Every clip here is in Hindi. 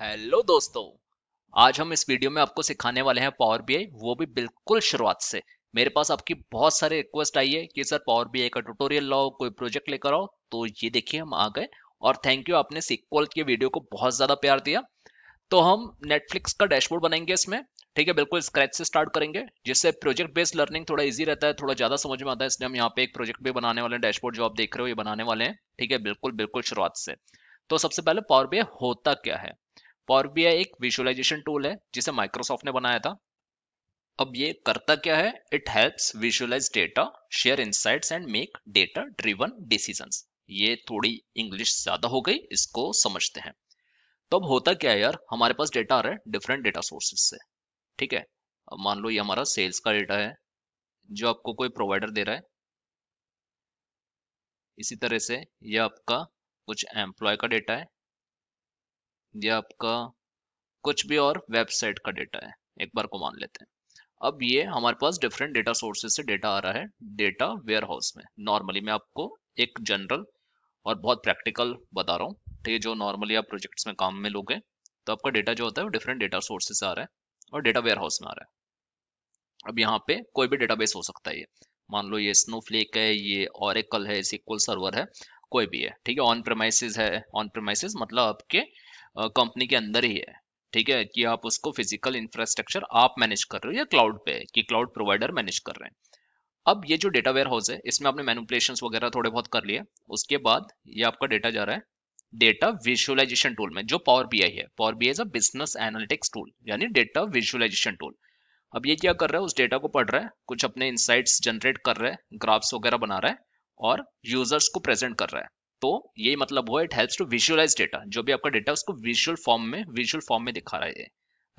हेलो दोस्तों आज हम इस वीडियो में आपको सिखाने वाले हैं पावर बी आई वो भी बिल्कुल शुरुआत से मेरे पास आपकी बहुत सारे रिक्वेस्ट आई है कि सर पावर बी आई का ट्यूटोरियल लाओ कोई प्रोजेक्ट लेकर आओ तो ये देखिए हम आ गए और थैंक यू आपने सिक्वल के वीडियो को बहुत ज़्यादा प्यार दिया तो हम नेटफ्लिक्स का डैशबोर्ड बनाएंगे इसमें ठीक है बिल्कुल स्क्रैच से स्टार्ट करेंगे जिससे प्रोजेक्ट बेस्ड लर्निंग थोड़ा इजी रहता है थोड़ा ज़्यादा समझ में आता है इसलिए हम यहाँ पे एक प्रोजेक्ट भी बनाने वाले हैं डैशबोर्ड जो आप देख रहे हो ये बनाने वाले हैं ठीक है बिल्कुल बिल्कुल शुरुआत से तो सबसे पहले पावर बी होता क्या है पावर बी एक विजुअलाइजेशन टूल है जिसे माइक्रोसॉफ्ट ने बनाया था अब ये करता क्या है it helps visualise data share insights and make data driven decision ये थोड़ी इंग्लिश ज्यादा हो गई इसको समझते हैं तो अब होता क्या है यार हमारे पास डेटा आ रहा है डिफरेंट डेटा सोर्सेज से ठीक है अब मान लो ये हमारा सेल्स का डेटा है जो आपको कोई प्रोवाइडर दे रहा है इसी तरह से यह आपका कुछ एम्प्लॉय का डेटा है ये आपका कुछ भी और वेबसाइट का डेटा है एक बार को मान लेते हैं अब ये हमारे पास डिफरेंट डेटा सोर्सेज से डेटा आ रहा है डेटा वेयर हाउस में नॉर्मली मैं आपको एक जनरल और बहुत प्रैक्टिकल बता रहा हूँ ठीक तो है जो नॉर्मली आप प्रोजेक्ट्स में काम में लोगे तो आपका डेटा जो होता है वो डिफरेंट डेटा सोर्सेज से आ रहा है और डेटा वेयर हाउस में आ रहा है अब यहाँ पे कोई भी डेटा हो सकता है ये मान लो ये स्नोफ्लेक है ये और है सिक्वल सर्वर है कोई भी है ठीक है ऑन प्रमाइसिस है ऑन प्रमाइसिस मतलब आपके कंपनी के अंदर ही है ठीक है कि आप उसको फिजिकल इंफ्रास्ट्रक्चर आप मैनेज कर रहे हो या क्लाउड पे कि क्लाउड प्रोवाइडर मैनेज कर रहे हैं अब ये जो डेटा वेयर हाउस है इसमें आपने मैनुपलेशन वगैरह थोड़े बहुत कर लिए उसके बाद ये आपका डेटा जा रहा है डेटा विजुअलाइजेशन टूल में जो पावर बी आई है power B I is a business analytics tool यानी डेटा विजुअलाइजेशन टूल अब ये क्या कर रहा है उस डेटा को पढ़ रहा है कुछ अपने इंसाइट्स जनरेट कर रहे हैं ग्राफ्स वगैरह बना रहा है और यूजर्स को प्रेजेंट कर रहा है तो ये मतलब हुआ it helps to visualise data जो भी आपका डेटा उसको विजुअल फॉर्म में विजुअल फॉर्म में दिखा रहा है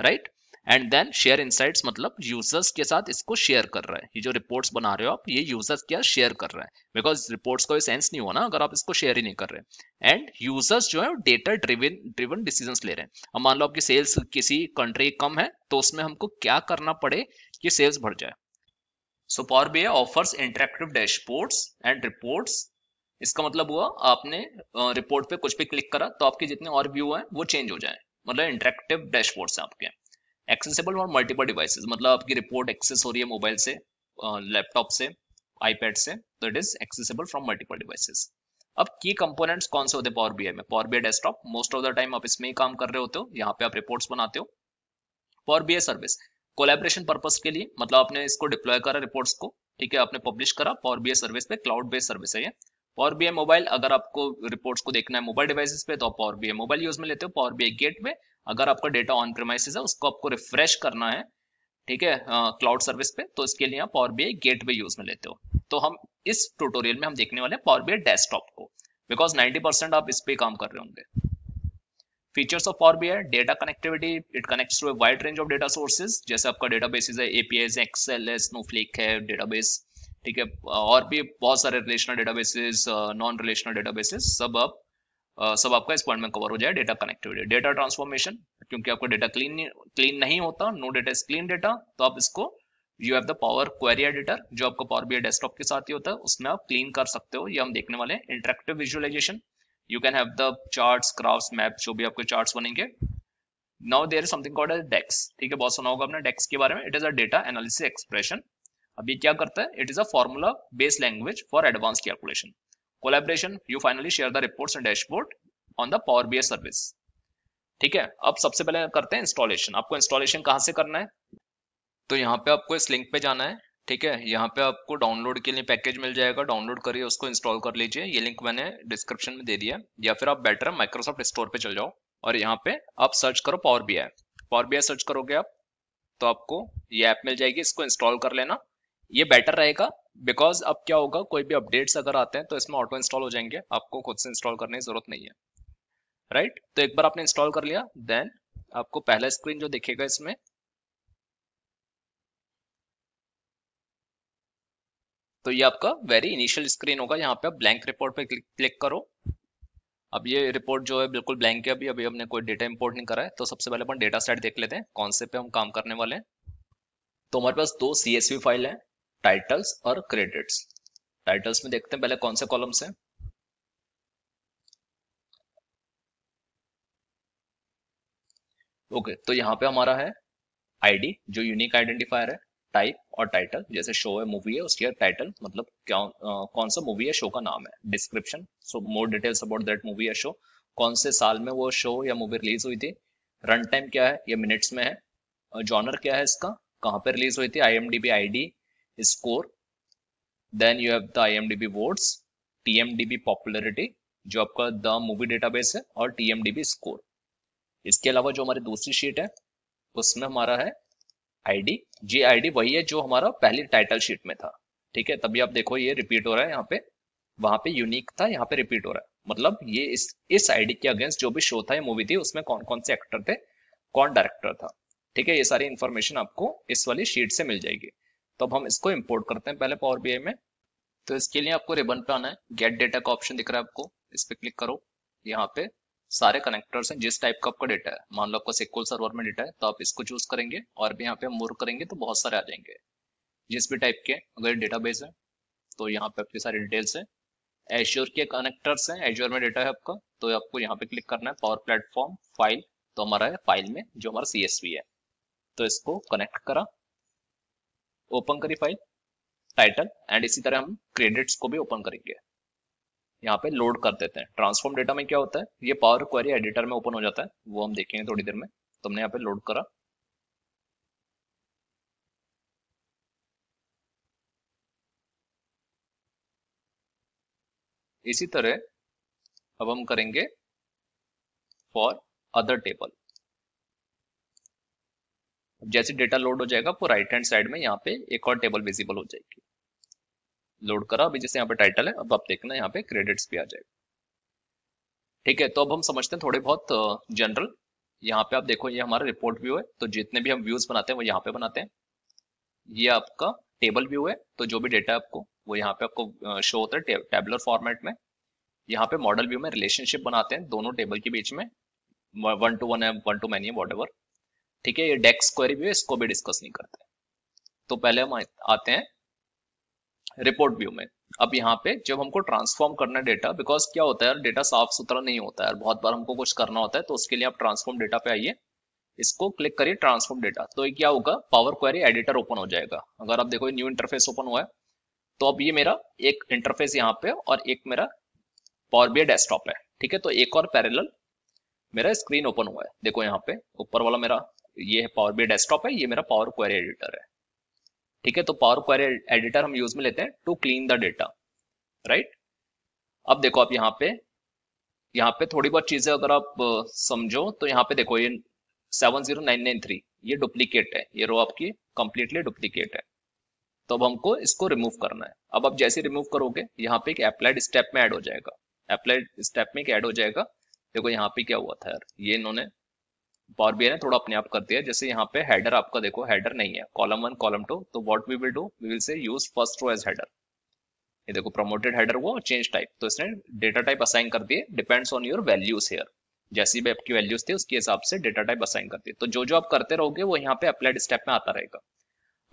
right and then share insight मतलब यूजर्स के साथ इसको शेयर कर रहा है ये जो रिपोर्ट्स बना रहे हो आप ये यूजर्स के साथ शेयर कर रहा है बिकॉज रिपोर्ट्स का सेंस नहीं हुआ ना अगर आप इसको शेयर ही नहीं कर रहे एंड यूजर्स जो है डेटा ड्रिवन ड्रिवन डिसीजन ले रहे हैं अब मान लो आपकी सेल्स किसी कंट्री कम है तो उसमें हमको क्या करना पड़े कि सेल्स बढ़ जाए so power B offers interactive dashboards and reports इसका मतलब हुआ आपने रिपोर्ट पे कुछ भी क्लिक करा तो आपके जितने और व्यू हैं वो चेंज हो जाए मतलब इंटरेक्टिव डैशबोर्ड्स हैं आपके एक्सेसिबल और मल्टीपल डिवाइसेस मतलब आपकी रिपोर्ट एक्सेस हो रही है मोबाइल से लैपटॉप से आईपैड से तो it is accessible from multiple devices अब की कंपोनेंट्स कौन से होते हैं पावर बीआई में power BI desktop most of the time आप इसमें ही काम कर रहे होते हो यहाँ पे आप रिपोर्ट्स बनाते हो power BI service collaboration purpose के लिए मतलब आपने इसको डिप्लॉय करा रिपोर्ट्स को ठीक है आपने पब्लिश करा पावर बीआई सर्विस पे क्लाउड बेस्ड सर्विस है ये पावर बी मोबाइल अगर आपको रिपोर्ट्स को देखना है मोबाइल डिवाइसेस पे तो आप पावर बी मोबाइल यूज में लेते हो पावर बी गेट पे अगर आपका डेटा ऑन प्रेमाइसिस है उसको आपको रिफ्रेश करना है ठीक है क्लाउड सर्विस पे तो इसके लिए आप पावर बी गेट यूज में लेते हो तो हम इस ट्यूटोरियल में हम देखने वाले पॉर पावर बी डेस्कटॉप को बिकॉज नाइनटी आप इस पे काम कर रहे होंगे features of power B data connectivity it connect to a wide range of data sources जैसे आपका डेटा बेसिस है एपीएस एक्सएल स्नोफ्लिक है डेटाबेस ठीक है और भी बहुत सारे relational databases non relational databases सब आप सब आपका इस पॉइंट में कवर हो जाए डेटा कनेक्टिविटी डेटा ट्रांसफॉर्मेशन क्योंकि आपका डेटा क्लीन क्लीन नहीं होता no data is clean data तो आप इसको you have the power query editor जो आपका पावर बी डेस्कटॉप के साथ ही होता है उसमें आप क्लीन कर सकते हो ये हम देखने वाले हैं interactive visualisation you can have the charts graphs map जो भी आपके चार्ट्स बनेंगे now there is something called as DAX ठीक है बहुत सुना होगा आपने डेक्स के बारे में it is a data analysis expression अभी क्या करता है it is a formula base language for advance calculation collaboration you finally share the reports and dashboard on the power B service ठीक है अब सबसे पहले करते हैं इंस्टॉलेशन आपको इंस्टॉलेशन कहाँ से करना है तो यहाँ पे आपको इस लिंक पे जाना है ठीक है यहाँ पे आपको डाउनलोड के लिए पैकेज मिल जाएगा डाउनलोड करिए उसको इंस्टॉल कर लीजिए ये लिंक मैंने डिस्क्रिप्शन में दे दिया या फिर आप बेटर माइक्रोसॉफ्ट स्टोर पे चल जाओ और यहाँ पे आप सर्च करो power B I power B I search करोगे आप तो आपको ये ऐप मिल जाएगी इसको इंस्टॉल कर लेना ये बेटर रहेगा बिकॉज अब क्या होगा कोई भी अपडेट्स अगर आते हैं तो इसमें ऑटो इंस्टॉल हो जाएंगे आपको खुद से इंस्टॉल करने की जरूरत नहीं है राइट right? तो एक बार आपने इंस्टॉल कर लिया देन आपको पहला स्क्रीन जो दिखेगा इसमें तो ये आपका वेरी इनिशियल स्क्रीन होगा यहाँ पे आप ब्लैंक रिपोर्ट पे क्लिक करो अब ये रिपोर्ट जो है बिल्कुल ब्लैंक है अभी अभी हमने कोई डेटा इंपोर्ट नहीं करा है तो सबसे पहले अपन डेटा सेट देख लेते हैं कौन से पे हम काम करने वाले हैं तो हमारे पास दो सी फाइल है टाइटल्स और क्रेडिट्स टाइटल्स में देखते हैं पहले कौन से कॉलम्स हैं ओके okay, तो यहां पे हमारा है आईडी जो यूनिक आइडेंटिफायर है टाइप और टाइटल जैसे शो है मूवी है उसके टाइटल मतलब क्या आ, कौन सा मूवी है शो का नाम है description so more details about that movie या शो कौन से साल में वो शो या मूवी रिलीज हुई थी रन टाइम क्या है ये मिनट्स में है जॉनर क्या है इसका कहाँ पे रिलीज हुई थी I M D B I D score then you have the IMDb votes TMDB popularity जो आपका द मूवी डेटाबेस है और टीएमडीबी स्कोर इसके अलावा जो हमारी दूसरी शीट है उसमें हमारा है आईडी जी आईडी वही है जो हमारा पहली टाइटल शीट में था ठीक है तभी आप देखो ये रिपीट हो रहा है यहाँ पे वहां पे यूनिक था यहाँ पे रिपीट हो रहा है मतलब ये इस इस आईडी के अगेंस्ट जो भी शो था ये मूवी थी उसमें कौन कौन से एक्टर थे कौन डायरेक्टर था ठीक है ये सारी इन्फॉर्मेशन आपको इस वाली शीट से मिल जाएगी तो अब हम इसको इम्पोर्ट करते हैं पहले पावर बी में तो इसके लिए आपको रिबन पे आना है गेट डेटा का ऑप्शन दिख रहा है आपको इस पर क्लिक करो यहाँ पे सारे कनेक्टर्स हैं जिस टाइप का आपका डेटा है मान लो आपका सिक्वल सर्वर में डेटा है तो आप इसको चूज करेंगे और भी यहाँ पे हम मोर करेंगे तो बहुत सारे आ जाएंगे जिस भी टाइप के अगर बेस है तो यहाँ पे आपकी सारी डिटेल्स है एश्योर के कनेक्टर्स हैं एश्योर में डेटा है आपका तो आपको यहाँ पे क्लिक करना है पावर प्लेटफॉर्म फाइल तो हमारा है फाइल में जो हमारा सी है तो इसको कनेक्ट करा ओपन करी फाइल टाइटल एंड इसी तरह हम क्रेडिट्स को भी ओपन करेंगे यहाँ पे लोड कर देते हैं ट्रांसफॉर्म डेटा में क्या होता है ये पावर क्वेरी एडिटर में ओपन हो जाता है वो हम देखेंगे थोड़ी देर में तुमने यहाँ पे लोड करा इसी तरह अब हम करेंगे फॉर अदर टेबल जैसे डेटा लोड हो जाएगा आपको राइट हैंड साइड में यहाँ पे एक और टेबल विजिबल हो जाएगी लोड करा अभी जैसे यहाँ पे टाइटल है अब आप देखना यहाँ पे क्रेडिट्स भी आ जाएगा ठीक है तो अब हम समझते हैं थोड़े बहुत जनरल यहाँ पे आप देखो ये हमारा रिपोर्ट व्यू है तो जितने भी हम व्यूज बनाते हैं वो यहाँ पे बनाते हैं ये आपका टेबल व्यू है तो जो भी डेटा है आपको वो यहाँ पे आपको शो होता है टेबलर फॉर्मेट में यहाँ पे मॉडल व्यू में रिलेशनशिप बनाते हैं दोनों टेबल के बीच में वन टू वन है वन टू मैनी है वॉट ठीक है ये डेक्स क्वेरी भी है इसको भी डिस्कस नहीं करते तो पहले हम आते हैं रिपोर्ट व्यू में अब यहाँ पे जब हमको ट्रांसफॉर्म करना है डेटा बिकॉज क्या होता है डेटा साफ सुथरा नहीं होता है बहुत बार हमको कुछ करना होता है तो उसके लिए आप ट्रांसफॉर्म डेटा पे आइए इसको क्लिक करिए ट्रांसफॉर्म डेटा तो ये क्या होगा पावर क्वेरी एडिटर ओपन हो जाएगा अगर आप देखो न्यू इंटरफेस ओपन हुआ है तो अब ये मेरा एक इंटरफेस यहाँ पे और एक मेरा पावर बी डेस्कटॉप है ठीक है तो एक और पैरेलल मेरा स्क्रीन ओपन हुआ है देखो यहाँ पे ऊपर वाला मेरा ये है पावर बी डेस्कटॉप है ये मेरा पावर क्वेरी एडिटर है ठीक है तो पावर क्वेरी एडिटर हम यूज में लेते हैं to clean the data right अब देखो आप यहाँ पे यहाँ पे थोड़ी बहुत चीजें अगर आप समझो तो यहाँ पे देखो ये seven zero nine nine three ये डुप्लीकेट है ये रो आपकी कंप्लीटली डुप्लीकेट है तो अब हमको इसको रिमूव करना है अब आप जैसे रिमूव करोगे यहाँ पे एक अप्लाइड स्टेप में ऐड हो जाएगा अप्लाइड स्टेप में एक ऐड हो जाएगा देखो यहाँ पे क्या हुआ था यार ये इन्होंने पावर बी ने थोड़ा अपने आप कर दिया जैसे यहाँ पे हेडर आपका देखो हेडर नहीं है कॉलम वन कॉलम टू तो what we will do we will say use first row as header ये देखो प्रमोटेड हेडर वो चेंज टाइप तो इसने डेटा टाइप असाइन कर दिए depends on your values here जैसी भी आपकी वैल्यूज थी उसके हिसाब से डेटा टाइप असाइन कर दिए तो जो जो आप करते रहोगे वो यहाँ पे अप्लाइड स्टेप में आता रहेगा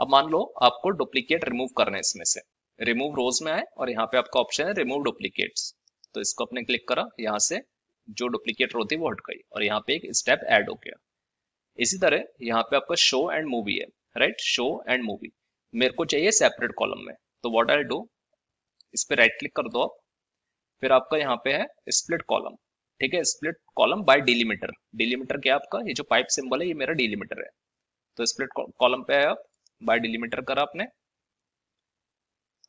अब मान लो आपको डुप्लीकेट रिमूव करना है इसमें से रिमूव रोज में आए और यहाँ पे आपका ऑप्शन है रिमूव डुप्लीकेट्स तो इसको अपने क्लिक करा यहाँ से जो डुप्लीकेटर होती है वो हट गई और यहाँ पे एक स्टेप एड हो गया इसी तरह यहाँ पे आपका शो एंड मूवी है राइट शो एंड मूवी मेरे को चाहिए सेपरेट कॉलम में तो वॉट आई डू इस पर राइट क्लिक कर दो आप फिर आपका यहाँ पे है स्प्लिट कॉलम ठीक है split column by delimiter delimiter क्या आपका ये जो पाइप सिंबल है ये मेरा डिलीमीटर है तो स्प्लिट कॉलम पे है आप बाय डिलीमीटर करा आपने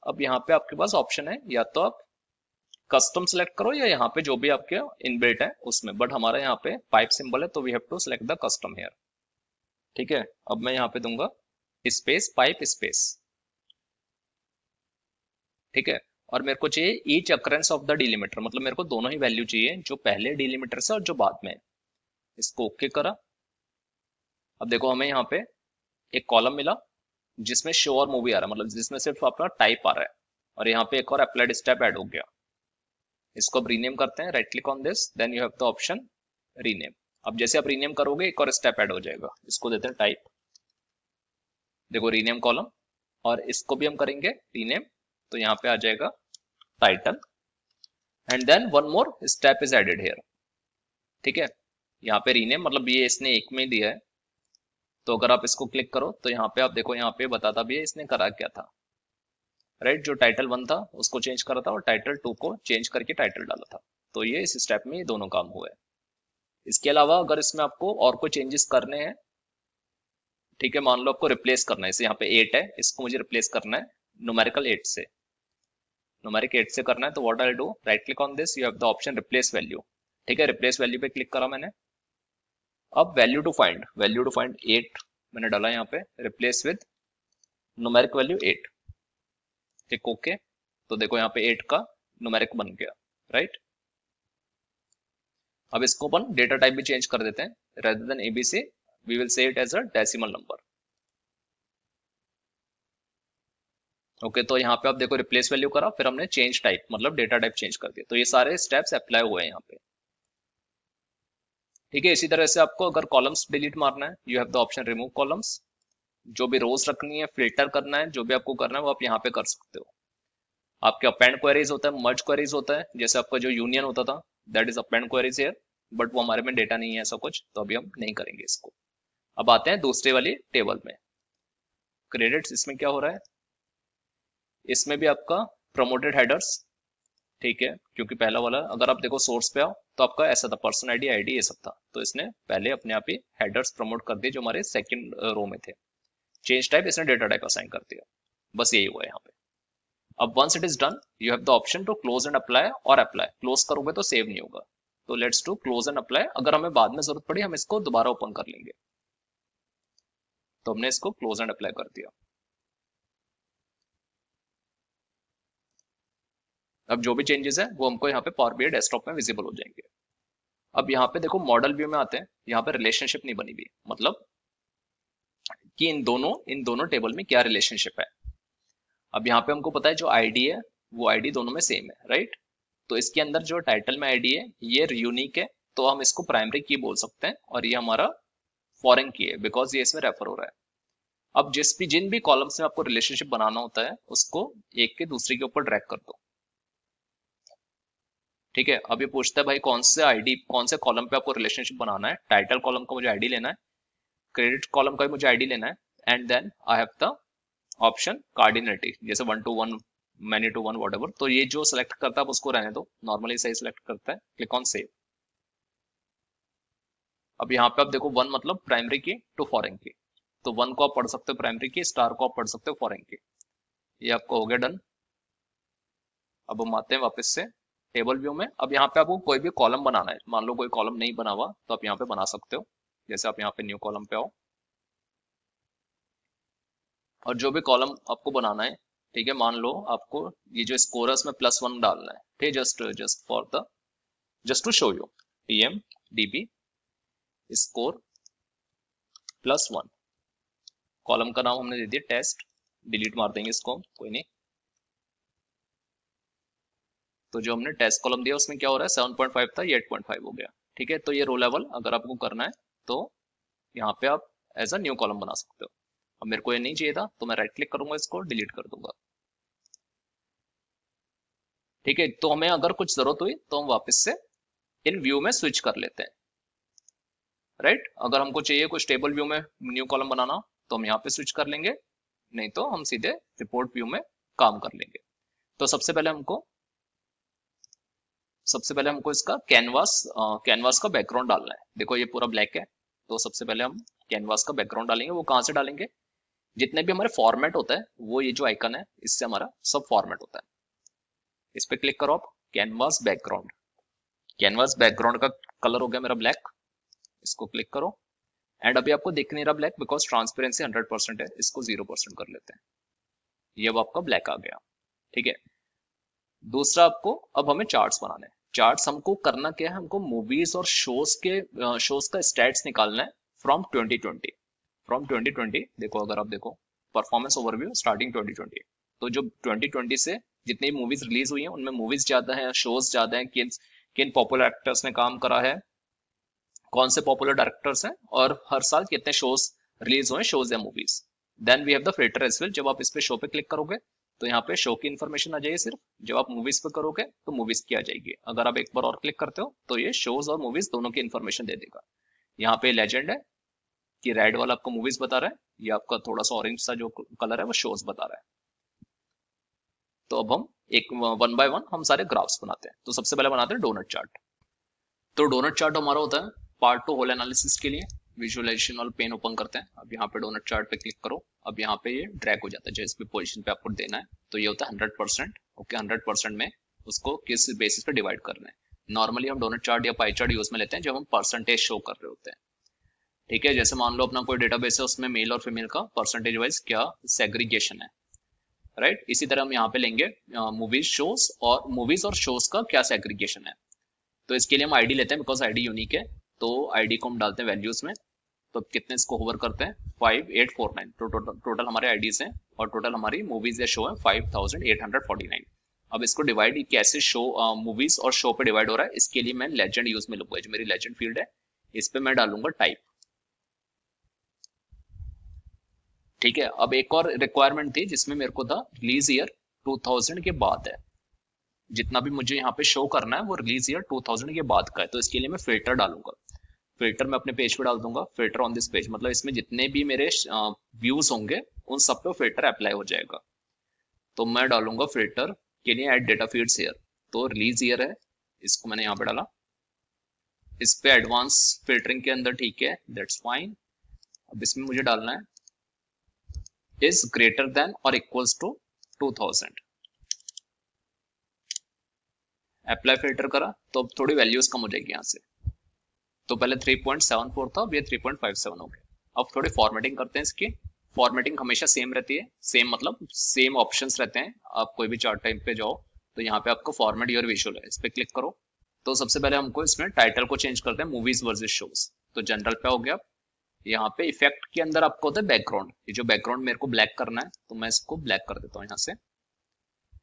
अब यहाँ पे आपके पास ऑप्शन है या तो आप कस्टम सेलेक्ट करो या यहाँ पे जो भी आपके इनबिल्ट है उसमें बट हमारा यहाँ पे पाइप सिंबल है तो we have to select the custom here ठीक है अब मैं यहाँ पे दूंगा स्पेस पाइप स्पेस ठीक है और मेरे को चाहिए each occurrence of the delimiter मतलब मेरे को दोनों ही वैल्यू चाहिए जो पहले डिलीमीटर से और जो बाद में इसको ओके करा अब देखो हमें यहाँ पे एक कॉलम मिला जिसमें शो और मूवी आ रहा है मतलब जिसमें सिर्फ अपना टाइप आ रहा है और यहाँ पे एक और अप्लाइड स्टेप ऐड हो गया इसको अब रीनेम करते हैं right click on this then you have the option rename अब जैसे आप रीनेम करोगे एक और स्टेप ऐड हो जाएगा इसको देते हैं टाइप देखो रीनेम कॉलम और इसको भी हम करेंगे रीनेम तो यहाँ पे आ जाएगा title and then one more step is added here ठीक है यहाँ पे रीनेम मतलब ये इसने एक में दिया है तो अगर आप इसको क्लिक करो तो यहाँ पे आप देखो यहाँ पे बताता भी है इसने करा क्या था राइट जो टाइटल वन था उसको चेंज करा था और टाइटल टू को चेंज करके टाइटल डाला था तो ये इस स्टेप में दोनों काम हुए इसके अलावा अगर इसमें आपको और कोई चेंजेस करने हैं ठीक है मान लो आपको रिप्लेस करना है इसे यहाँ पे एट है इसको मुझे रिप्लेस करना है नोमेरिकल एट से नोमेरिक एट से करना है तो what I do right click on this you have the option replace value ठीक है रिप्लेस वैल्यू पे क्लिक करा मैंने अब value to find value to find eight मैंने डाला यहाँ पे replace with numeric value eight click okay तो देखो यहाँ पे एट का नुमेरिक बन गया राइट अब इसको अपन डेटा टाइप भी चेंज कर देते हैं rather than ABC we will say it as a decimal number okay तो यहाँ पे आप देखो रिप्लेस वैल्यू करा फिर हमने चेंज टाइप मतलब डेटा टाइप चेंज कर दिया तो ये सारे स्टेप्स अप्लाई हुए हैं यहाँ पे ठीक है इसी तरह से आपको अगर कॉलम्स डिलीट मारना है you have the option remove columns जो भी रोज रखनी है फिल्टर करना है जो भी आपको करना है वो आप यहाँ पे कर सकते हो आपके अपेंड क्वेरीज होता है मर्ज क्वेरीज होता है जैसे आपका जो यूनियन होता था that is append queries here but वो हमारे में डेटा नहीं है ऐसा कुछ तो अभी हम नहीं करेंगे इसको अब आते हैं दूसरे वाली टेबल में क्रेडिट्स इसमें क्या हो रहा है इसमें भी आपका प्रमोटेड हेडर्स ठीक है क्योंकि पहला वाला अगर आप देखो सोर्स पे आओ तो आपका ऐसा था पर्सन आईडी आईडी ये सब था तो इसने पहले अपने आप ही हेडर्स प्रमोट कर दिए जो हमारे सेकंड रो में थे चेंज टाइप इसने डेटा टाइप असाइन कर दिया बस यही हुआ यहाँ पे अब once it is done you have the option to close and apply और अप्लाई क्लोज करोगे तो सेव नहीं होगा तो let's to close and apply अगर हमें बाद में जरूरत पड़ी हम इसको दोबारा ओपन कर लेंगे तो हमने इसको क्लोज एंड अप्लाई कर दिया अब जो भी चेंजेस है वो हमको यहाँ पे पावर बी डेस्कटॉप में विजिबल हो जाएंगे अब यहाँ पे देखो मॉडल व्यू में आते हैं यहाँ पे रिलेशनशिप नहीं बनी हुई मतलब कि इन दोनों इन दोनों टेबल में क्या रिलेशनशिप है अब यहाँ पे हमको पता है जो आईडी है वो आईडी दोनों में सेम है राइट तो इसके अंदर जो टाइटल में आईडी है ये यूनिक है तो हम इसको प्राइमरी की बोल सकते हैं और ये हमारा फॉरेन की है बिकॉज ये इसमें रेफर हो रहा है अब जिस भी जिन भी कॉलम्स में आपको रिलेशनशिप बनाना होता है उसको एक के दूसरे के ऊपर ड्रैक कर दो ठीक है अब ये पूछता है भाई कौन से आईडी कौन से कॉलम पे आपको रिलेशनशिप बनाना है टाइटल कॉलम का मुझे आईडी लेना है क्रेडिट कॉलम का भी मुझे आईडी लेना है and then I have the option cardinality जैसे one to one many to one what तो ये जो सिलेक्ट करता है उसको रहने दो नॉर्मली सही सिलेक्ट करता है क्लिक ऑन सेव अब यहाँ पे आप देखो वन मतलब प्राइमरी की टू फॉरन की तो वन को आप पढ़ सकते हो प्राइमरी की स्टार को आप पढ़ सकते हो फॉरन की ये आपको हो गया डन अब हम आते हैं वापस से टेबल व्यू में अब यहाँ पे आपको कोई भी कॉलम बनाना है मान लो कोई कॉलम नहीं बना हुआ तो आप यहाँ पे बना सकते हो जैसे आप यहाँ पे न्यू कॉलम पे आओ और जो भी कॉलम आपको बनाना है ठीक है मान लो आपको ये जो स्कोरस में प्लस वन डालना है ठीक है just just for the just to show you D B score plus one column का नाम हमने दे दिया टेस्ट डिलीट मार देंगे इसको कोई नहीं तो जो हमने टेस्ट कॉलम दिया उसमें क्या हो रहा है सेवन पॉइंट फाइव था ये फाइव हो गया ठीक है तो ये रो लेवल अगर आपको करना है तो यहाँ पे आप एज अ न्यू कॉलम बना सकते हो अब मेरे को ये नहीं चाहिए था तो मैं राइट क्लिक करूंगा इसको डिलीट कर दूंगा ठीक है तो हमें अगर कुछ जरूरत हुई तो हम वापस से इन व्यू में स्विच कर लेते हैं राइट right? अगर हमको चाहिए कुछ टेबल व्यू में न्यू कॉलम बनाना तो हम यहाँ पे स्विच कर लेंगे नहीं तो हम सीधे रिपोर्ट व्यू में काम कर लेंगे तो सबसे पहले हमको सबसे पहले हमको इसका कैनवास कैनवास का बैकग्राउंड डालना है देखो ये पूरा ब्लैक है तो सबसे पहले हम कैनवास का बैकग्राउंड डालेंगे वो कहाँ से डालेंगे जितने भी हमारे फॉर्मेट होता है वो ये जो आइकन है इससे हमारा सब फॉर्मेट होता है इस पर क्लिक करो आप कैनवास बैकग्राउंड कैनवास बैकग्राउंड का कलर हो गया मेरा ब्लैक इसको क्लिक करो एंड अभी आपको दिख नहीं रहा black because transparency hundred percent है इसको जीरो परसेंट कर लेते हैं ये अब आपका ब्लैक आ गया ठीक है दूसरा आपको अब हमें चार्ट्स बनाने हैं चार्ट हमको करना क्या है हमको मूवीज और शोज के शोज का स्टैट्स निकालना है फ्रॉम 2020 फ्रॉम ट्वेंटी देखो अगर आप देखो परफॉर्मेंस ओवरव्यू स्टार्टिंग 2020 तो जो 2020 से जितनी मूवीज रिलीज हुई है उनमें मूवीज ज्यादा है शोज ज्यादा है किन किन पॉपुलर एक्टर्स ने काम करा है कौन से पॉपुलर डायरेक्टर्स हैं और हर साल कितने शोज रिलीज हुए शोज या movies then we have the filter as well जब आप इस पे शो पे क्लिक करोगे तो यहाँ पे शो की इन्फॉर्मेशन आ जाएगी सिर्फ जब आप मूवीज पे करोगे तो मूवीज की आ जाएगी अगर आप एक बार और क्लिक करते हो तो ये शोज और मूवीज दोनों की इन्फॉर्मेशन दे देगा यहाँ पे लेजेंड है कि रेड वाला आपको मूवीज बता रहा है ये आपका थोड़ा सा ऑरेंज सा जो कलर है वो शोज बता रहा है तो अब हम एक वन बाय वन हम सारे ग्राफ्स बनाते हैं तो सबसे पहले बनाते हैं डोनट चार्ट तो डोनट चार्ट हमारा होता है पार्ट टू होल एनालिसिस के लिए विजुअलाइजेशन वाला पेन ओपन करते हैं अब यहाँ पे डोनट चार्ट पे क्लिक करो अब यहाँ पे ये ड्रैग हो जाता है जिस भी पोजिशन पे आपको देना है तो ये होता है hundred percent okay hundred percent में उसको किस बेसिस पे डिवाइड करना है नॉर्मली हम डोनट चार्ट या पाई चार्ट यूज में लेते हैं जब हम परसेंटेज शो कर रहे होते हैं ठीक है जैसे मान लो अपना कोई डेटाबेस है उसमें मेल और फीमेल का परसेंटेज वाइज क्या सेग्रीगेशन है राइट right? इसी तरह हम यहाँ पे लेंगे मूवीज शोज और मूवीज और शोज का क्या सेग्रीगेशन है तो इसके लिए हम आईडी लेते हैं बिकॉज आईडी यूनिक है तो आईडी को हम डालते हैं वैल्यूज में तो कितने इसको होवर करते हैं five eight four nine total हमारे आईडीज हैं और टोटल हमारी मूवीज या शो है five thousand eight hundred forty nine अब इसको डिवाइड कैसे शो मूवीज और शो पे डिवाइड हो रहा है इसके लिए मैं लेजेंड यूज में लूंगा जो मेरी लेजेंड फील्ड है इस पर मैं डालूंगा टाइप ठीक है अब एक और रिक्वायरमेंट थी जिसमें मेरे को था रिलीज ईयर 2000 के बाद है जितना भी मुझे यहाँ पे शो करना है वो रिलीज ईयर 2000 के बाद का है तो इसके लिए मैं फिल्टर डालूंगा फिल्टर मैं अपने पेज पे डाल दूंगा फिल्टर ऑन दिस पेज मतलब इसमें जितने भी मेरे व्यूज होंगे उन सब पे फिल्टर अप्लाई हो जाएगा तो मैं डालूंगा फिल्टर के लिए एड डेटा फीड्स ईयर तो रिलीज ईयर है इसको मैंने यहाँ पे डाला इस पे एडवांस फिल्टरिंग के अंदर ठीक है दैट्स फाइन अब इसमें मुझे डालना है इज ग्रेटर देन और equals to two thousand apply filter करा तो अब थोड़ी वैल्यूज कम हो जाएगी यहाँ से तो पहले 3.74 था अब ये 3.57 हो गया अब थोड़ी फॉर्मेटिंग करते हैं इसकी फॉर्मेटिंग हमेशा सेम रहती है सेम मतलब सेम ऑप्शंस रहते हैं आप कोई भी चार्ट टाइप पे जाओ तो यहाँ पे आपको फॉर्मेट योर विजुअल है इस पर क्लिक करो तो सबसे पहले हमको इसमें टाइटल को चेंज करते हैं मूवीज वर्जेज शोज तो जनरल पे हो गया यहाँ पे इफेक्ट के अंदर आपको होता है बैकग्राउंड ये जो बैकग्राउंड मेरे को ब्लैक करना है तो मैं इसको ब्लैक कर देता हूँ यहाँ से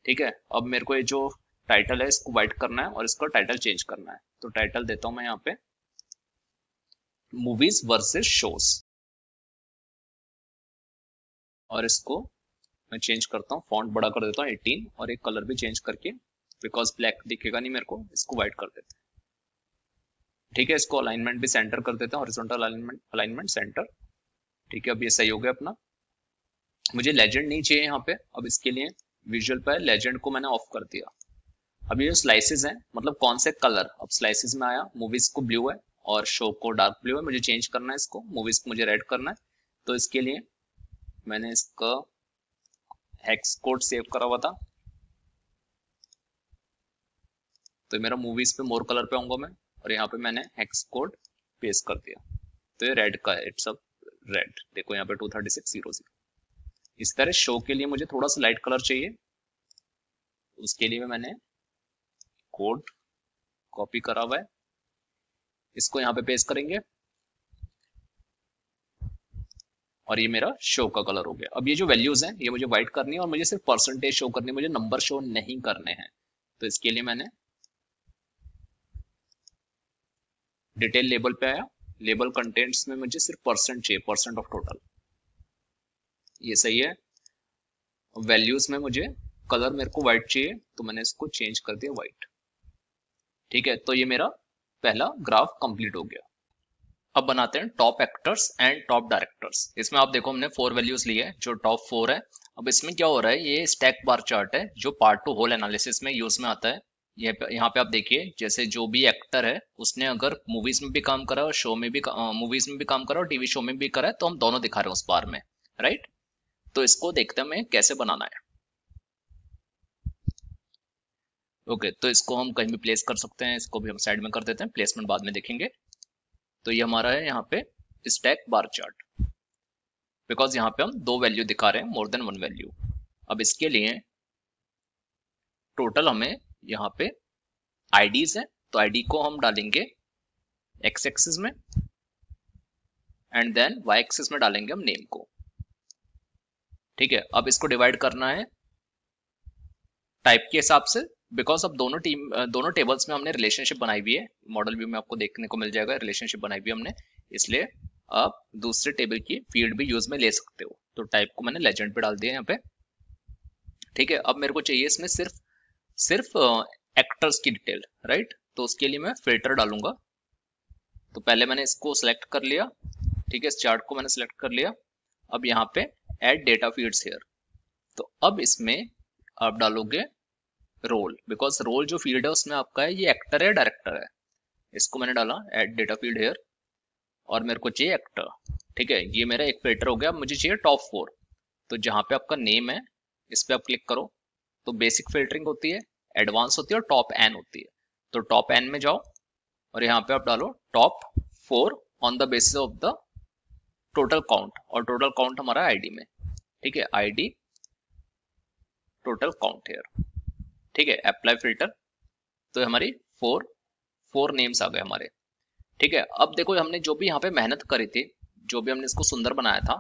ठीक है अब मेरे को ये जो टाइटल है इसको व्हाइट करना है और इसका टाइटल चेंज करना है तो टाइटल देता हूँ मैं यहाँ पे मूवीज वर्सेस शोज और इसको मैं चेंज करता हूँ फॉन्ट बड़ा कर देता हूँ 18 और एक कलर भी चेंज करके बिकॉज ब्लैक दिखेगा नहीं मेरे को इसको व्हाइट कर देते हैं ठीक है इसको अलाइनमेंट भी सेंटर कर देते हैं हॉरिजॉन्टल अलाइनमेंट अलाइनमेंट सेंटर ठीक है अब ये सही हो गया अपना मुझे लेजेंड नहीं चाहिए यहाँ पे अब इसके लिए विजुअल पर लेजेंड को मैंने ऑफ कर दिया अब ये जो स्लाइसेस हैं मतलब कौन से कलर अब स्लाइसेस में आया मूवीज को ब्लू है और शो को डार्क ब्लू है मुझे चेंज करना है इसको मूवीज को मुझे रेड करना है तो इसके लिए मैंने इसका हेक्स कोड सेव करा हुआ था तो मेरा मूवीज पे मोर कलर पे आऊंगा मैं और यहाँ पे मैंने हेक्स कोड पेस्ट कर दिया तो ये रेड का है इट्स अप रेड देखो यहाँ पे टू थर्टी सिक्स जीरो इस तरह शो के लिए मुझे थोड़ा सा लाइट कलर चाहिए उसके लिए मैंने कोड कॉपी करा हुआ है इसको यहां पे पेस्ट करेंगे और ये मेरा शो का कलर हो गया अब ये जो वैल्यूज हैं ये मुझे व्हाइट करनी है और मुझे सिर्फ परसेंटेज शो करनी है मुझे नंबर शो नहीं करने हैं तो इसके लिए मैंने डिटेल लेबल पे आया लेबल कंटेंट्स में मुझे सिर्फ परसेंट चाहिए परसेंट ऑफ टोटल ये सही है वैल्यूज में मुझे कलर मेरे को व्हाइट चाहिए तो मैंने इसको चेंज कर दिया व्हाइट ठीक है तो ये मेरा पहला ग्राफ कंप्लीट हो गया अब बनाते हैं top actors and top directors इसमें आप देखो हमने फोर वैल्यूज लिए जो टॉप फोर है अब इसमें क्या हो रहा है ये स्टैक बार चार्ट है जो पार्ट टू होल एनालिसिस में यूज में आता है ये यहाँ पे आप देखिए जैसे जो भी एक्टर है उसने अगर मूवीज में भी काम करा और शो में भी मूवीज में भी काम करा और टीवी शो में भी करा है तो हम दोनों दिखा रहे हैं उस बार में राइट तो इसको देखते हैं कैसे बनाना है ओके तो इसको हम कहीं भी प्लेस कर सकते हैं इसको भी हम साइड में कर देते हैं प्लेसमेंट बाद में देखेंगे तो ये हमारा है यहाँ पे स्टैक बार चार्ट बिकॉज यहाँ पे हम दो वैल्यू दिखा रहे हैं मोर देन वन वैल्यू अब इसके लिए टोटल हमें यहाँ पे आईडीज है तो आईडी को हम डालेंगे एक्स एक्सिस में एंड देन वाई एक्सिस में डालेंगे हम नेम को ठीक है अब इसको डिवाइड करना है टाइप के हिसाब से बिकॉज अब दोनों टीम दोनों टेबल्स में हमने रिलेशनशिप बनाई हुई है मॉडल व्यू में आपको देखने को मिल जाएगा रिलेशनशिप बनाई हुई हमने इसलिए आप दूसरे टेबल की फील्ड भी यूज में ले सकते हो तो टाइप को मैंने लेजेंड पे डाल दिया यहाँ पे ठीक है अब मेरे को चाहिए इसमें सिर्फ सिर्फ एक्टर्स की डिटेल राइट तो उसके लिए मैं फिल्टर डालूंगा तो पहले मैंने इसको सिलेक्ट कर लिया ठीक है इस चार्ट को मैंने सिलेक्ट कर लिया अब यहाँ पे एड डेटा फीड्स हेयर तो अब इसमें आप डालोगे रोल बिकॉज रोल जो फील्ड है उसमें आपका है ये एक्टर है डायरेक्टर है इसको मैंने डाला एट डेटा फील्ड हेयर और मेरे को चाहिए एक्टर ठीक है ये मेरा एक फिल्टर हो गया अब मुझे चाहिए टॉप फोर तो जहाँ पे आपका नेम है इस पर आप क्लिक करो तो बेसिक फिल्टरिंग होती है एडवांस होती है और टॉप एन होती है तो टॉप एन में जाओ और यहाँ पे आप डालो top four on the basis of the total count और टोटल काउंट हमारा आईडी में ठीक है आईडी टोटल काउंट हेयर ठीक है अप्लाई फिल्टर तो हमारी फोर फोर नेम्स आ गए हमारे ठीक है अब देखो हमने जो भी यहाँ पे मेहनत करी थी जो भी हमने इसको सुंदर बनाया था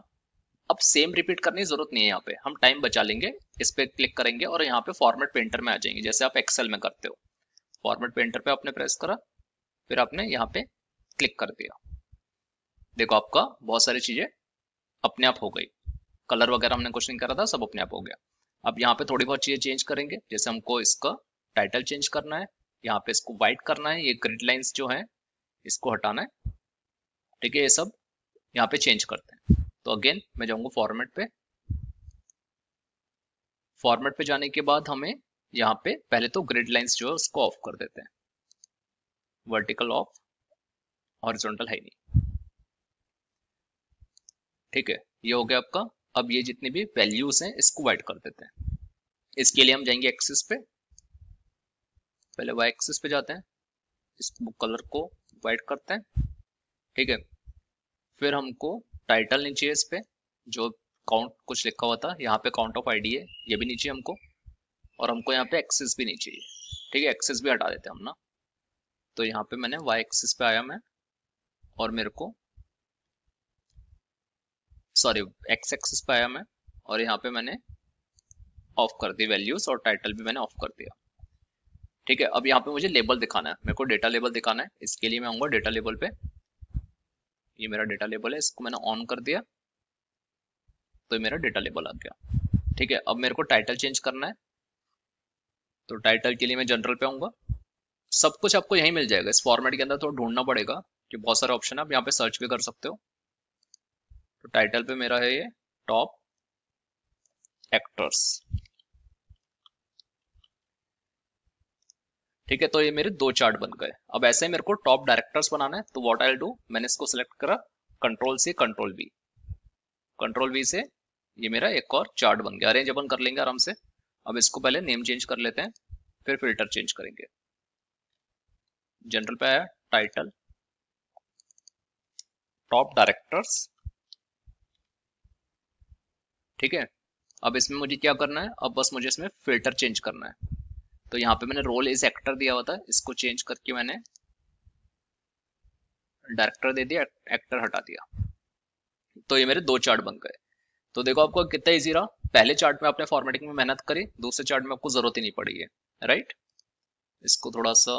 अब सेम रिपीट करने की जरूरत नहीं है यहाँ पे हम टाइम बचा लेंगे इस पर क्लिक करेंगे और यहाँ पे फॉर्मेट पेंटर में आ जाएंगे जैसे आप एक्सेल में करते हो फॉर्मेट पेंटर पे आपने प्रेस करा फिर आपने यहाँ पे क्लिक कर दिया देखो आपका बहुत सारी चीजें अपने आप हो गई कलर वगैरह हमने कुछ नहीं करा था सब अपने आप हो गया अब यहाँ पे थोड़ी बहुत चीजें चेंज करेंगे जैसे हमको इसका टाइटल चेंज करना है यहाँ पे इसको वाइट करना है ये ग्रिड लाइन्स जो है इसको हटाना है ठीक है ये सब यहाँ पे चेंज करते हैं तो अगेन मैं जाऊंगा फॉर्मेट पे फॉर्मेट पे जाने के बाद हमें यहाँ पे पहले तो ग्रिड लाइन्स जो है उसको ऑफ कर देते हैं वर्टिकल ऑफ हॉरिजॉन्टल है नहीं ठीक है ये हो गया आपका अब ये जितने भी वैल्यूज हैं इसको ऐड कर देते हैं इसके लिए हम जाएंगे एक्सिस पे पहले वाई एक्सिस पे जाते हैं इस कलर को वाइट करते हैं ठीक है फिर हमको टाइटल नीचे इस पे जो काउंट कुछ लिखा हुआ था यहाँ पे काउंट ऑफ आईडी है ये भी नीचे हमको और हमको यहाँ पे एक्सेस भी नहीं चाहिए ठीक है एक्सेस भी हटा देते हैं हम ना तो यहाँ पे मैंने वाई एक्सेस पे आया मैं और मेरे को सॉरी एक्स एक्सिस पे आया मैं और यहाँ पे मैंने ऑफ कर दी वैल्यूज और टाइटल भी मैंने ऑफ कर दिया ठीक है अब यहाँ पे मुझे लेबल दिखाना है मेरे को डेटा लेबल दिखाना है इसके लिए मैं आऊंगा डेटा लेबल पे ये मेरा डेटा लेबल है इसको मैंने ऑन कर दिया तो मेरा डेटा लेबल आ गया ठीक है अब मेरे को टाइटल चेंज करना है तो टाइटल के लिए मैं जनरल पे आऊंगा सब कुछ आपको यही मिल जाएगा इस फॉर्मेट के अंदर थोड़ा तो ढूंढना पड़ेगा कि बहुत सारे ऑप्शन है आप यहाँ पे सर्च भी कर सकते हो तो टाइटल पे मेरा है ये टॉप एक्टर्स ठीक है तो ये मेरे दो चार्ट बन गए अब ऐसे ही मेरे को टॉप डायरेक्टर्स बनाना है तो व्हाट आई डू मैंने इसको सिलेक्ट करा कंट्रोल से कंट्रोल बी कंट्रोल बी से ये मेरा एक और चार्ट बन गया अरेंज अपन कर लेंगे आराम से अब इसको पहले नेम चेंज कर लेते हैं फिर फिल्टर चेंज करेंगे जनरल पे आया टाइटल टॉप डायरेक्टर्स ठीक है अब इसमें मुझे क्या करना है अब बस मुझे इसमें फिल्टर चेंज करना है तो यहाँ पे मैंने रोल इज एक्टर दिया हुआ था इसको चेंज करके मैंने डायरेक्टर दे दिया एक्टर हटा दिया तो ये मेरे दो चार्ट बन गए तो देखो आपको कितना इजी रहा पहले चार्ट में आपने फॉर्मेटिंग में मेहनत करी दूसरे चार्ट में आपको जरूरत ही नहीं पड़ी है राइट इसको थोड़ा सा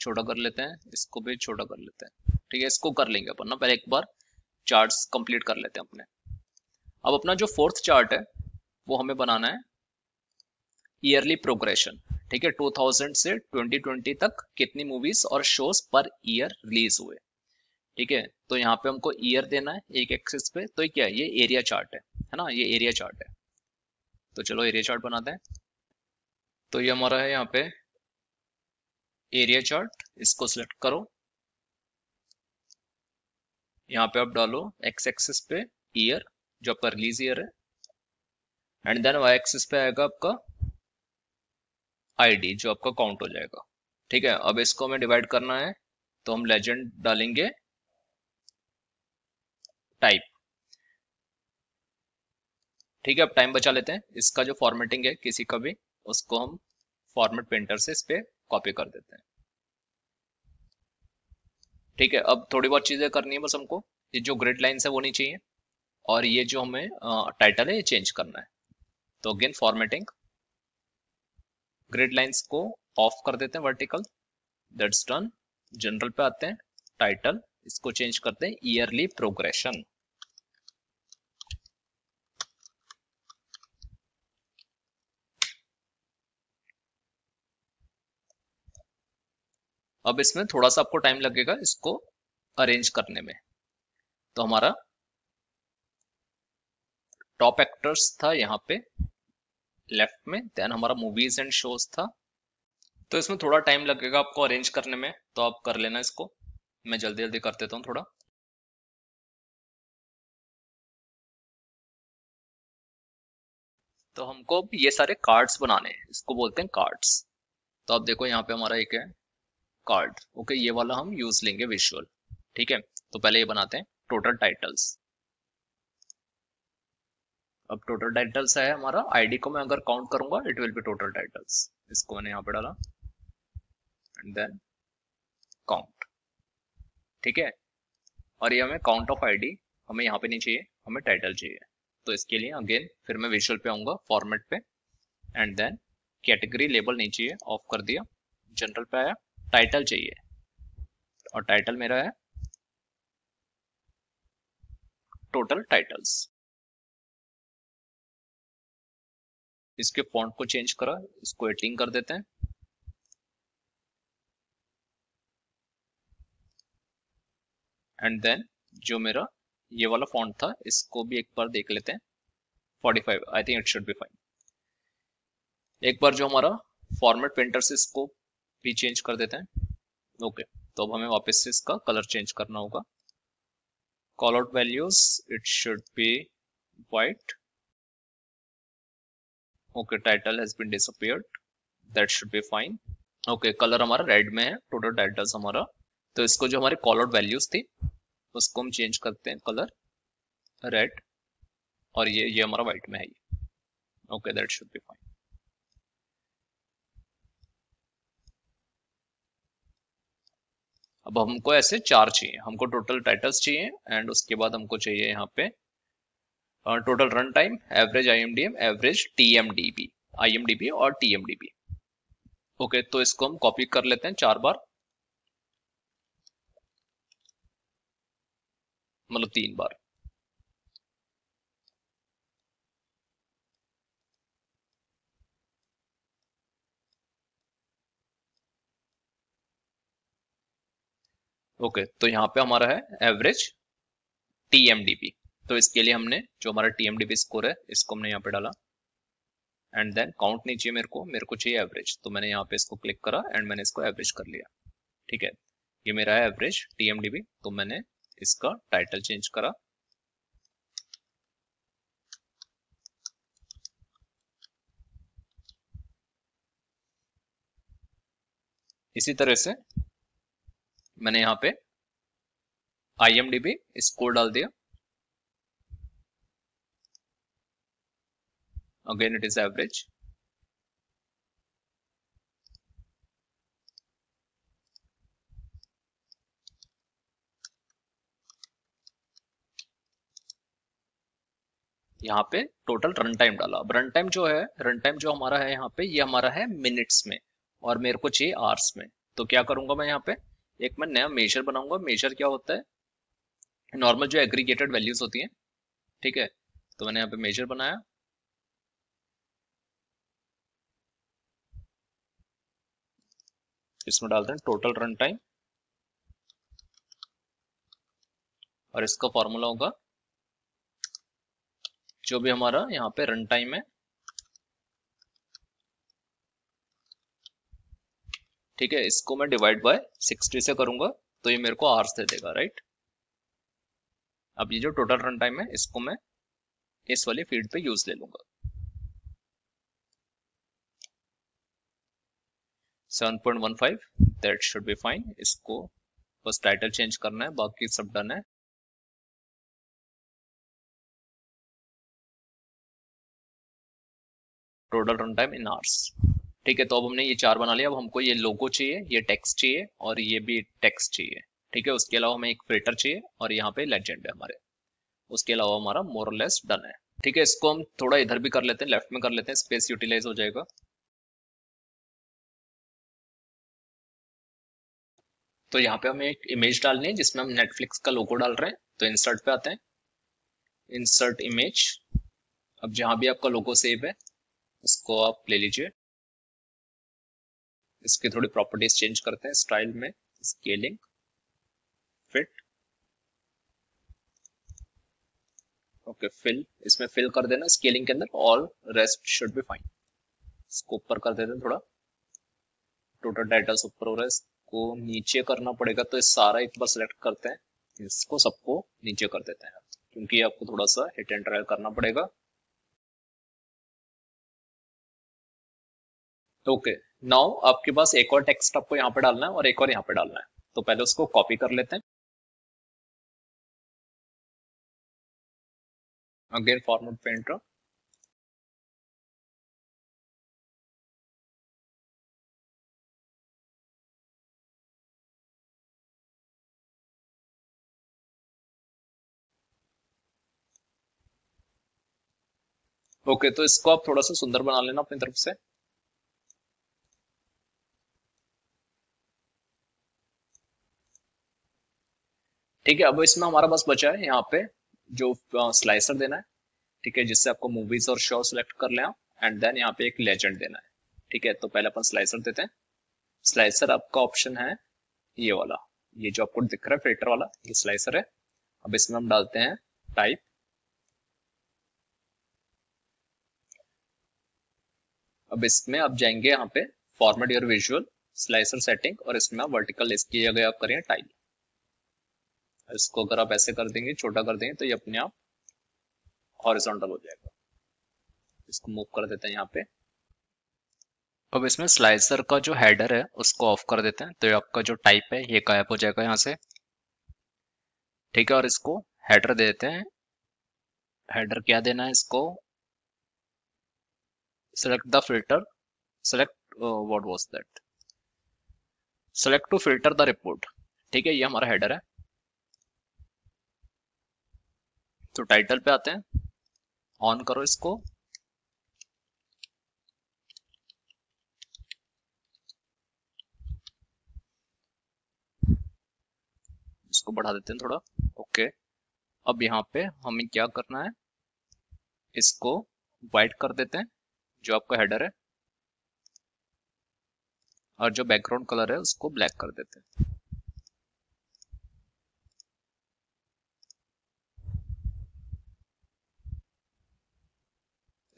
छोटा कर लेते हैं इसको भी छोटा कर लेते हैं ठीक है इसको कर लेंगे अपन ना पहले एक बार चार्ट्स कंप्लीट कर लेते हैं अपने अब अपना जो फोर्थ चार्ट है वो हमें बनाना है ईयरली प्रोग्रेशन ठीक है 2000 से 2020 तक कितनी मूवीज और शोज पर ईयर रिलीज हुए ठीक है तो यहाँ पे हमको ईयर देना है एक एक्सिस पे तो क्या है ये एरिया चार्ट है है ना ये एरिया चार्ट है तो चलो एरिया चार्ट बनाते हैं तो ये हमारा है यहाँ पे एरिया चार्ट इसको सिलेक्ट करो यहाँ पे आप डालो एक्स एक्सिस पे ईयर जो आपका रिलीज ईयर है एंड देन वाई एक्सिस पे आएगा आपका आईडी जो आपका काउंट हो जाएगा ठीक है अब इसको हमें डिवाइड करना है तो हम लेजेंड डालेंगे टाइप ठीक है अब टाइम बचा लेते हैं इसका जो फॉर्मेटिंग है किसी का भी उसको हम फॉर्मेट प्रिंटर से इस पे कॉपी कर देते हैं ठीक है अब थोड़ी बहुत चीजें करनी है बस हमको ये जो ग्रिड लाइन है वो नहीं चाहिए और ये जो हमें टाइटल है ये चेंज करना है तो अगेन फॉर्मेटिंग ग्रिड लाइंस को ऑफ कर देते हैं वर्टिकल दैट्स डन जनरल पे आते हैं टाइटल इसको चेंज करते हैं ईयरली प्रोग्रेशन अब इसमें थोड़ा सा आपको टाइम लगेगा इसको अरेंज करने में तो हमारा टॉप एक्टर्स था यहाँ पे लेफ्ट में देन हमारा मूवीज एंड शोज था तो इसमें थोड़ा टाइम लगेगा आपको अरेंज करने में तो आप कर लेना इसको मैं जल्दी जल्दी कर देता हूँ थोड़ा तो हमको अब ये सारे कार्ड्स बनाने हैं इसको बोलते हैं कार्ड्स तो आप देखो यहाँ पे हमारा एक है कार्ड ओके ये वाला हम यूज लेंगे विजुअल ठीक है तो पहले ये बनाते हैं टोटल टाइटल्स अब टोटल टाइटल्स है हमारा आईडी को मैं अगर काउंट करूंगा it will be total titles इसको मैंने यहाँ पे डाला एंड देन काउंट ठीक है और ये हमें काउंट ऑफ आईडी हमें यहाँ पे नहीं चाहिए हमें टाइटल चाहिए तो इसके लिए अगेन फिर मैं विजुअल पे आऊंगा फॉर्मेट पे एंड देन कैटेगरी लेबल नहीं चाहिए ऑफ कर दिया जनरल पे आया टाइटल चाहिए और टाइटल मेरा है टोटल टाइटल्स इसके फॉन्ट को चेंज करा इसको एटिंग कर देते हैं एंड देन जो मेरा ये वाला फॉन्ट था इसको भी एक बार देख लेते हैं 45 I think it should be fine एक बार जो हमारा फॉर्मेट प्रिंटर से इसको भी चेंज कर देते हैं ओके okay, तो अब हमें वापस से इसका कलर चेंज करना होगा call out values it should be white okay title has been disappeared that should be fine okay color hamara red mein है total titles hamara to isko jo hamare call out values थी उसको हम चेंज करते हैं कलर रेड और ये ये हमारा वाइट में है ये ओके दैट शुड बी अब हमको ऐसे चार चाहिए हमको टोटल टाइटल्स चाहिए एंड उसके बाद हमको चाहिए यहाँ पे total run time average IMDb average TMDB IMDb और टीएमडीबी ओके okay, तो इसको हम कॉपी कर लेते हैं चार बार मतलब तीन बार ओके okay, तो यहां पे हमारा है एवरेज टीएमडीपी तो इसके लिए हमने जो हमारा टीएमडीबी स्कोर है इसको हमने यहाँ पे डाला एंड देन काउंट नहीं चाहिए मेरे को मेरे को चाहिए एवरेज तो मैंने यहाँ पे इसको क्लिक करा एंड मैंने इसको एवरेज कर लिया ठीक है ये मेरा है एवरेज टीएमडीबी तो मैंने इसका टाइटल चेंज करा इसी तरह से मैंने यहाँ पे I M D B score डाल दिया again it is average यहाँ पे टोटल रन टाइम डाला अब रन टाइम जो है रन टाइम जो हमारा है यहाँ पे ये यह हमारा है मिनट्स में और मेरे को चाहिए आर्स में तो क्या करूंगा मैं यहाँ पे एक मैं नया मेजर बनाऊंगा मेजर क्या होता है नॉर्मल जो एग्रीगेटेड वैल्यूज होती हैं ठीक है तो मैंने यहाँ पे मेजर बनाया इसमें डालते हैं टोटल रन टाइम और इसका फॉर्मूला होगा जो भी हमारा यहां पे रन टाइम है ठीक है इसको मैं डिवाइड बाय 60 से करूंगा तो ये मेरे को आर्स दे देगा राइट अब ये जो टोटल रन टाइम है इसको मैं इस वाले फील्ड पे यूज ले लूंगा 7.15 दैट शुड बी फाइन इसको बस टाइटल चेंज करना है बाकी सब डन है total run time in hours ठीक है तो अब हमने ये चार बना लिया अब हमको ये लोगो चाहिए ये टेक्स्ट चाहिए और ये भी टेक्स्ट चाहिए ठीक है उसके अलावा हमें एक फिल्टर चाहिए और यहाँ पे लेजेंड है हमारे उसके अलावा हमारा मोरलेस डन है ठीक है इसको हम थोड़ा इधर भी कर लेते हैं लेफ्ट में कर लेते हैं स्पेस यूटिलाइज हो जाएगा तो यहाँ पे हमें एक इमेज डालनी है जिसमें हम नेटफ्लिक्स का लोगो डाल रहे हैं तो इंसर्ट पे आते हैं इंसर्ट इमेज अब जहां भी आपका लोगो सेव है उसको आप ले लीजिए इसकी थोड़ी प्रॉपर्टीज चेंज करते हैं स्टाइल में स्केलिंग फिट ओके फिल इसमें फिल कर देना स्केलिंग के अंदर all rest should be fine इसको ऊपर कर देते हैं थोड़ा टोटल डाटा सुपर हो रहा है आपको नीचे करना पड़ेगा तो इस सारा एक बार सिलेक्ट करते हैं इसको सबको नीचे कर देते हैं क्योंकि आपको थोड़ा सा हिट एंड ट्रायल करना पड़ेगा ओके नाउ आपके पास एक और टेक्स्ट आपको यहाँ पे डालना है और एक और यहाँ पे डालना है तो पहले उसको कॉपी कर लेते हैं अगेन फॉर्मेट पेंटर ओके तो इसको आप थोड़ा सा सुंदर बना लेना अपनी तरफ से ठीक है अब इसमें हमारा बस बचा है यहाँ पे जो स्लाइसर देना है ठीक है जिससे आपको मूवीज और शो सिलेक्ट कर लें एंड देन यहाँ पे एक लेजेंड देना है ठीक है तो पहले अपन स्लाइसर देते हैं स्लाइसर आपका ऑप्शन है ये वाला ये जो आपको दिख रहा है फिल्टर वाला ये स्लाइसर है अब इसमें हम डालते हैं टाइप अब इसमें आप जाएंगे यहाँ पे format your visual slicer setting और इसमें आप वर्टिकल इसकी जगह आप करें टाइल इसको अगर आप ऐसे कर देंगे छोटा कर देंगे तो ये अपने आप हॉरिजॉन्टल हो जाएगा इसको मूव कर देते हैं यहाँ पे अब इसमें स्लाइसर का जो हैडर है उसको ऑफ कर देते हैं तो ये आपका जो टाइप है ये गायब हो जाएगा यहाँ से ठीक है और इसको हैडर दे देते हैं हैडर क्या देना है इसको select the filter select uh, what was that select to filter the report ठीक है ये हमारा हेडर है तो title पे आते हैं on करो इसको इसको बढ़ा देते हैं थोड़ा ओके okay. अब यहां पे हमें क्या करना है इसको वाइट कर देते हैं जो आपका हेडर है और जो बैकग्राउंड कलर है उसको ब्लैक कर देते हैं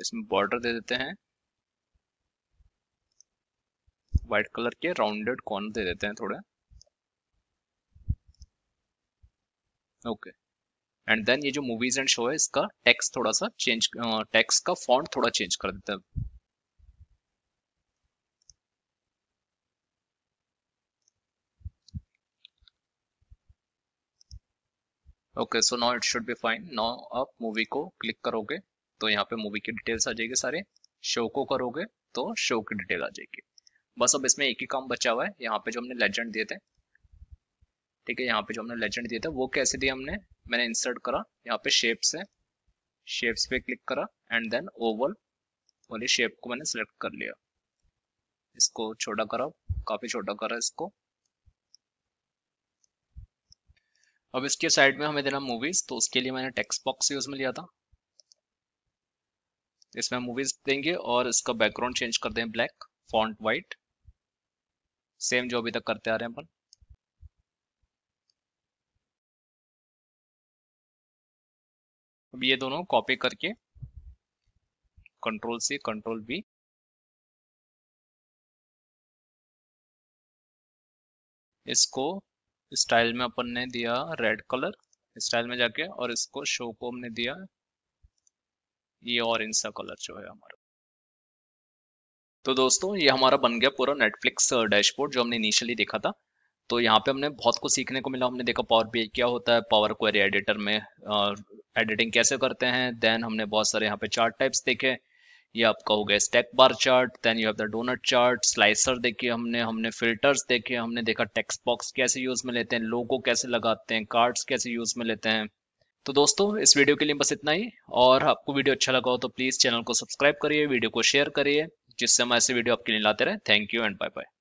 इसमें बॉर्डर दे देते हैं व्हाइट कलर के राउंडेड कॉर्नर दे देते हैं थोड़े ओके okay. एंड देन ये जो मूवीज एंड शो है इसका टेक्स्ट थोड़ा सा चेंज टेक्स्ट का फॉन्ट थोड़ा चेंज कर देते हैं okay so now it should be fine now आप मूवी को क्लिक करोगे तो यहाँ पे मूवी की डिटेल्स आ जाएगी सारे शो को करोगे तो शो की डिटेल आ जाएगी बस अब इसमें एक ही काम बचा हुआ है यहाँ पे जो हमने लेजेंड दिए थे ठीक है यहाँ पे जो हमने लेजेंड दिया था वो कैसे दिया हमने मैंने इंसर्ट करा यहाँ पे शेप्स है शेप्स पे क्लिक करा एंड देन ओवल वाली शेप को मैंने सेलेक्ट कर लिया इसको छोटा करा काफी छोटा करा इसको अब इसके साइड में हमें देना मूवीज तो उसके लिए मैंने टेक्स्ट बॉक्स यूज में लिया था इसमें मूवीज देंगे और इसका बैकग्राउंड चेंज कर दें ब्लैक फॉन्ट व्हाइट सेम जो अभी तक करते आ रहे हैं अपन अब ये दोनों कॉपी करके कंट्रोल सी कंट्रोल बी इसको स्टाइल में अपन ने दिया रेड कलर स्टाइल में जाके और इसको शो को हमने दिया ये ऑरेंज सा कलर जो है हमारा तो दोस्तों ये हमारा बन गया पूरा नेटफ्लिक्स डैशबोर्ड जो हमने इनिशियली देखा था तो यहाँ पे हमने बहुत कुछ सीखने को मिला हमने देखा पावर बी क्या होता है पावर क्वेरी एडिटर में एडिटिंग कैसे करते हैं देन हमने बहुत सारे यहाँ पे चार्ट टाइप्स देखे ये आपका हो गया stack bar chart then you have the donut chart slicer देखे हमने हमने फिल्टर्स देखे हमने देखा टेक्स्ट बॉक्स कैसे यूज में लेते हैं लोगो कैसे लगाते हैं कार्ड्स कैसे यूज में लेते हैं तो दोस्तों इस वीडियो के लिए बस इतना ही और आपको वीडियो अच्छा लगा हो तो प्लीज़ चैनल को सब्सक्राइब करिए वीडियो को शेयर करिए जिससे हम ऐसे वीडियो आपके लिए लाते रहे thank you and bye bye